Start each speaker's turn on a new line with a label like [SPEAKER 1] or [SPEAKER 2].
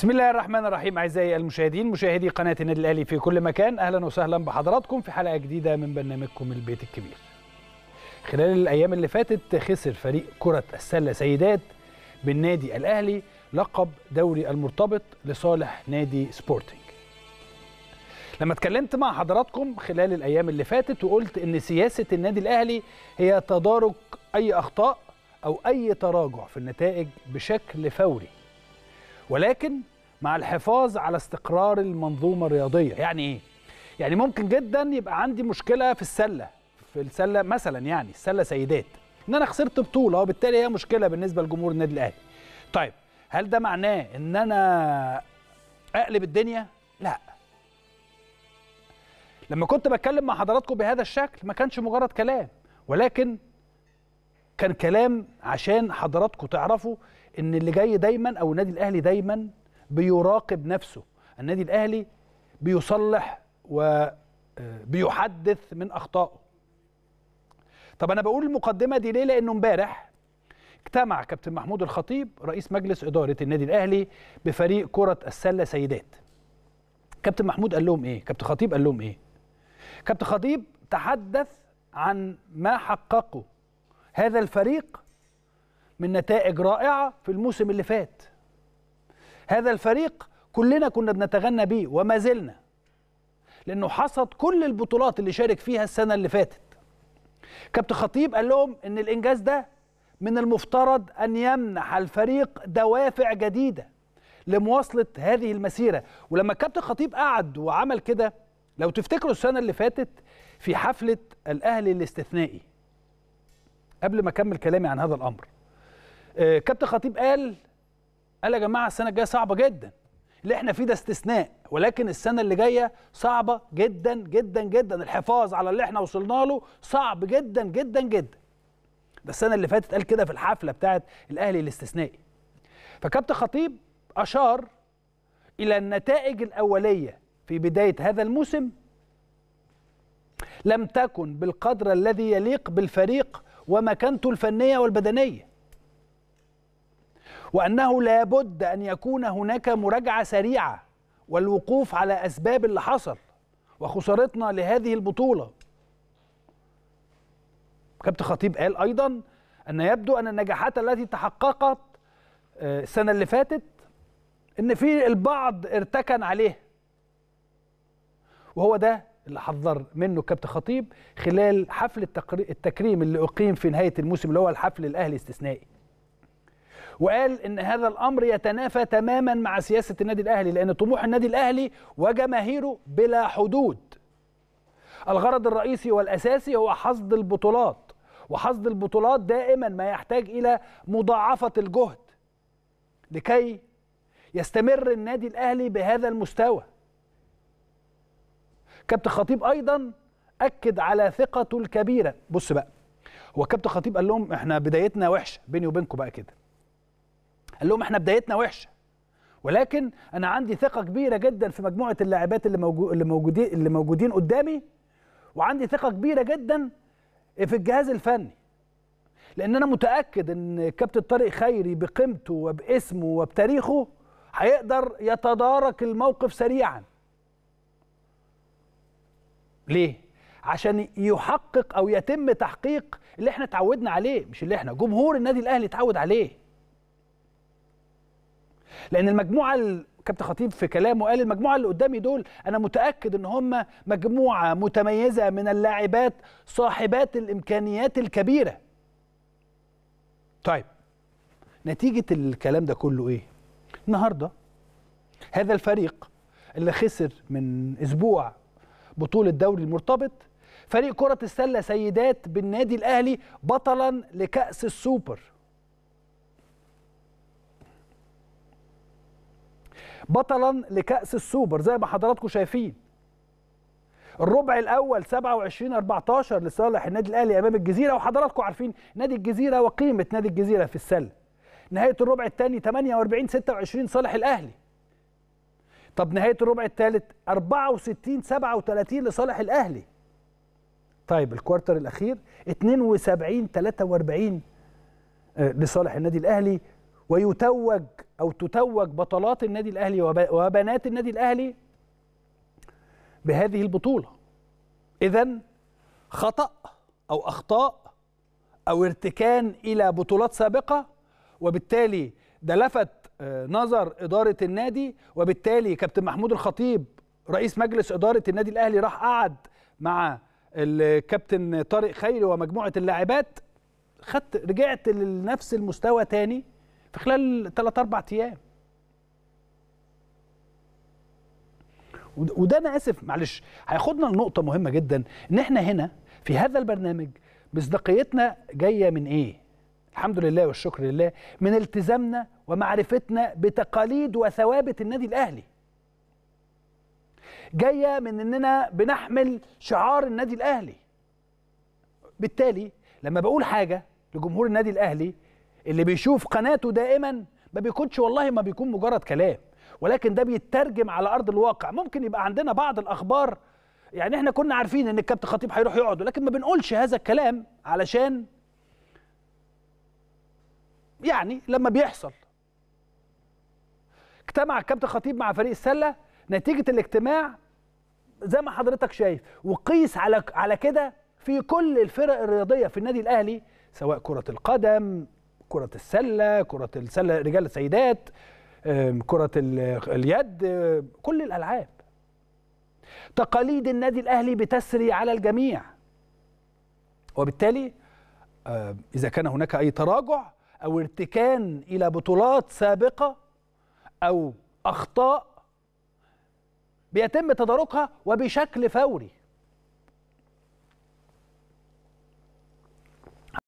[SPEAKER 1] بسم الله الرحمن الرحيم اعزائي المشاهدين مشاهدي قناه النادي الاهلي في كل مكان اهلا وسهلا بحضراتكم في حلقه جديده من برنامجكم البيت الكبير خلال الايام اللي فاتت خسر فريق كره السله سيدات بالنادي الاهلي لقب دوري المرتبط لصالح نادي سبورتنج لما اتكلمت مع حضراتكم خلال الايام اللي فاتت وقلت ان سياسه النادي الاهلي هي تدارك اي اخطاء او اي تراجع في النتائج بشكل فوري ولكن مع الحفاظ على استقرار المنظومه الرياضيه يعني ايه يعني ممكن جدا يبقى عندي مشكله في السله في السله مثلا يعني السله سيدات ان انا خسرت بطوله وبالتالي هي مشكله بالنسبه لجمهور النادي الاهلي طيب هل ده معناه ان انا اقلب الدنيا لا لما كنت بتكلم مع حضراتكم بهذا الشكل ما كانش مجرد كلام ولكن كان كلام عشان حضراتكم تعرفوا ان اللي جاي دايما او النادي الاهلي دايما بيراقب نفسه النادي الاهلي بيصلح وبيحدث آه، من اخطائه طب انا بقول المقدمه دي ليه لانه امبارح اجتمع كابتن محمود الخطيب رئيس مجلس اداره النادي الاهلي بفريق كره السله سيدات كابتن محمود قال لهم ايه كابتن خطيب قال لهم ايه كابتن خطيب تحدث عن ما حققه هذا الفريق من نتائج رائعة في الموسم اللي فات هذا الفريق كلنا كنا بنتغنى بيه وما زلنا لأنه حصد كل البطولات اللي شارك فيها السنة اللي فاتت كابتن خطيب قال لهم أن الإنجاز ده من المفترض أن يمنح الفريق دوافع جديدة لمواصلة هذه المسيرة ولما الكابتن خطيب قعد وعمل كده لو تفتكروا السنة اللي فاتت في حفلة الأهلي الاستثنائي قبل ما اكمل كلامي عن هذا الامر آه، كابتن خطيب قال قال يا جماعه السنه الجايه صعبه جدا اللي احنا فيه ده استثناء ولكن السنه اللي جايه صعبه جدا جدا جدا الحفاظ على اللي احنا وصلنا له صعب جدا جدا جدا ده السنه اللي فاتت قال كده في الحفله بتاعه الاهلي الاستثنائي فكابتن خطيب اشار الى النتائج الاوليه في بدايه هذا الموسم لم تكن بالقدر الذي يليق بالفريق ومكانته الفنية والبدنية وأنه لابد أن يكون هناك مراجعة سريعة والوقوف على أسباب اللي حصل وخسارتنا لهذه البطولة كابتن خطيب قال أيضا أن يبدو أن النجاحات التي تحققت آه، السنة اللي فاتت أن في البعض ارتكن عليه وهو ده اللي حضر منه كابتن خطيب خلال حفل التكريم اللي أقيم في نهاية الموسم اللي هو الحفل الأهلي الاستثنائي وقال ان هذا الامر يتنافى تماما مع سياسه النادي الاهلي لان طموح النادي الاهلي وجماهيره بلا حدود الغرض الرئيسي والاساسي هو حصد البطولات وحصد البطولات دائما ما يحتاج الى مضاعفه الجهد لكي يستمر النادي الاهلي بهذا المستوى كابتن خطيب ايضا اكد على ثقته الكبيره بص بقى هو كابتن خطيب قال لهم احنا بدايتنا وحشه بيني وبينكم بقى كده قال لهم احنا بدايتنا وحشه ولكن انا عندي ثقه كبيره جدا في مجموعه اللاعبات اللي موجو... اللي موجودين اللي موجودين قدامي وعندي ثقه كبيره جدا في الجهاز الفني لان انا متاكد ان كابتن طارق خيري بقيمته وباسمه وبتاريخه هيقدر يتدارك الموقف سريعا ليه؟ عشان يحقق او يتم تحقيق اللي احنا اتعودنا عليه مش اللي احنا جمهور النادي الاهلي اتعود عليه لان المجموعه كابتن خطيب في كلامه قال المجموعه اللي قدامي دول انا متاكد ان هم مجموعه متميزه من اللاعبات صاحبات الامكانيات الكبيره طيب نتيجه الكلام ده كله ايه النهارده هذا الفريق اللي خسر من اسبوع بطولة دوري المرتبط فريق كرة السلة سيدات بالنادي الأهلي بطلا لكأس السوبر بطلا لكأس السوبر زي ما حضراتكم شايفين الربع الاول 27 14 لصالح النادي الاهلي امام الجزيره وحضراتكم عارفين نادي الجزيره وقيمه نادي الجزيره في السله نهايه الربع الثاني 48 26 صالح الاهلي طب نهايه الربع الثالث 64 37 لصالح الاهلي طيب الكوارتر الاخير 72 43 آه، لصالح النادي الاهلي ويتوج او تتوج بطلات النادي الاهلي وبنات النادي الاهلي بهذه البطوله اذا خطا او اخطاء او ارتكان الى بطولات سابقه وبالتالي ده لفت نظر اداره النادي وبالتالي كابتن محمود الخطيب رئيس مجلس اداره النادي الاهلي راح قعد مع الكابتن طارق خيري ومجموعه اللاعبات خدت رجعت لنفس المستوى تاني في خلال 3 4 ايام وده انا اسف معلش هياخدنا لنقطه مهمه جدا ان احنا هنا في هذا البرنامج مصداقيتنا جايه من ايه الحمد لله والشكر لله من التزامنا ومعرفتنا بتقاليد وثوابت النادي الاهلي جايه من اننا بنحمل شعار النادي الاهلي بالتالي لما بقول حاجه لجمهور النادي الاهلي اللي بيشوف قناته دائما ما بيكونش والله ما بيكون مجرد كلام ولكن ده بيترجم على ارض الواقع ممكن يبقى عندنا بعض الاخبار يعني احنا كنا عارفين ان الكابتن خطيب هيروح يقعد ولكن ما بنقولش هذا الكلام علشان يعني لما بيحصل اجتمع الكابتن خطيب مع فريق السله نتيجه الاجتماع زي ما حضرتك شايف وقيس على على كده في كل الفرق الرياضيه في النادي الاهلي سواء كره القدم كره السله كره السله رجال السيدات كره اليد كل الالعاب تقاليد النادي الاهلي بتسري على الجميع وبالتالي اذا كان هناك اي تراجع أو ارتكان إلى بطولات سابقة أو أخطاء بيتم تداركها وبشكل فوري